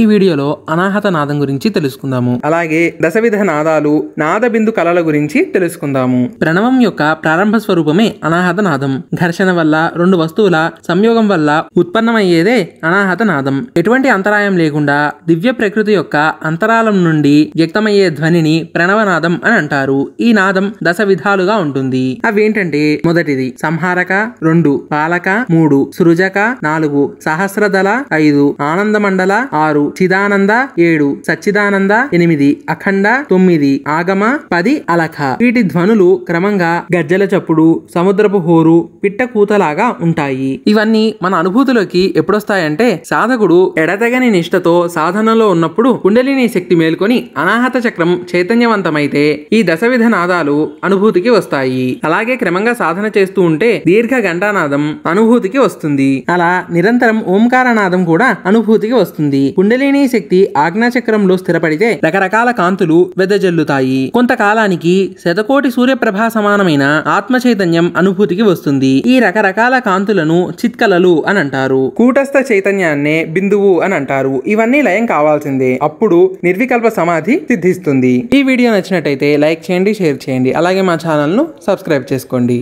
ఈ వీడియోలో అనాహత నాదం గురించి తెలుసుకుందాము అలాగే దశవిధ నాదాలు నాద బిందు కళల గురించి తెలుసుకుందాము ప్రణవం యొక్క ప్రారంభ స్వరూపమే అనాహత నాదం ఘర్షణ వల్ల రెండు వస్తువుల సంయోగం వల్ల ఉత్పన్నమయ్యేదే అనాహత నాదం ఎటువంటి అంతరాయం లేకుండా దివ్య ప్రకృతి యొక్క అంతరాలం నుండి వ్యక్తమయ్యే ధ్వనిని ప్రణవనాదం అని అంటారు ఈ నాదం దశ విధాలుగా ఉంటుంది అవేంటంటే మొదటిది సంహారక రెండు పాలక మూడు సృజక నాలుగు సహస్రదళ ఐదు ఆనందమండల ఆరు ఆరు చిదానంద ఏడు సచ్చిదానంద ఎనిమిది అఖండ తొమ్మిది ఆగమ పది అలఖ వీటి ధ్వనులు క్రమంగా గజ్జల చప్పుడు సముద్రపు హోరు పిట్ట కూతలాగా ఉంటాయి ఇవన్నీ మన అనుభూతిలోకి ఎప్పుడొస్తాయంటే సాధకుడు ఎడతెగని నిష్టతో సాధనలో ఉన్నప్పుడు కుండలిని శక్తి మేల్కొని అనాహత చక్రం చైతన్యవంతమైతే ఈ దశవిధ నాదాలు అనుభూతికి వస్తాయి అలాగే క్రమంగా సాధన చేస్తూ ఉంటే దీర్ఘ ఘంటానాదం అనుభూతికి వస్తుంది అలా నిరంతరం ఓంకారనాదం కూడా అనుభూతికి వస్తుంది కుండలిని శక్తి ఆజ్ఞాచక్రంలో స్థిరపడితే రకరకాల కాంతులు వెదజల్లుతాయి కొంతకాలానికి శతకోటి సూర్యప్రభ సమానమైన ఆత్మ చైతన్యం అనుభూతికి వస్తుంది ఈ రకరకాల కాంతులను చిత్కలలు అని అంటారు కూటస్థ చైతన్యాన్నే బిందువు అని అంటారు ఇవన్నీ లయం కావాల్సిందే అప్పుడు నిర్వికల్ప సమాధి సిద్ధిస్తుంది ఈ వీడియో నచ్చినట్టయితే లైక్ చేయండి షేర్ చేయండి అలాగే మా ఛానల్ను సబ్స్క్రైబ్ చేసుకోండి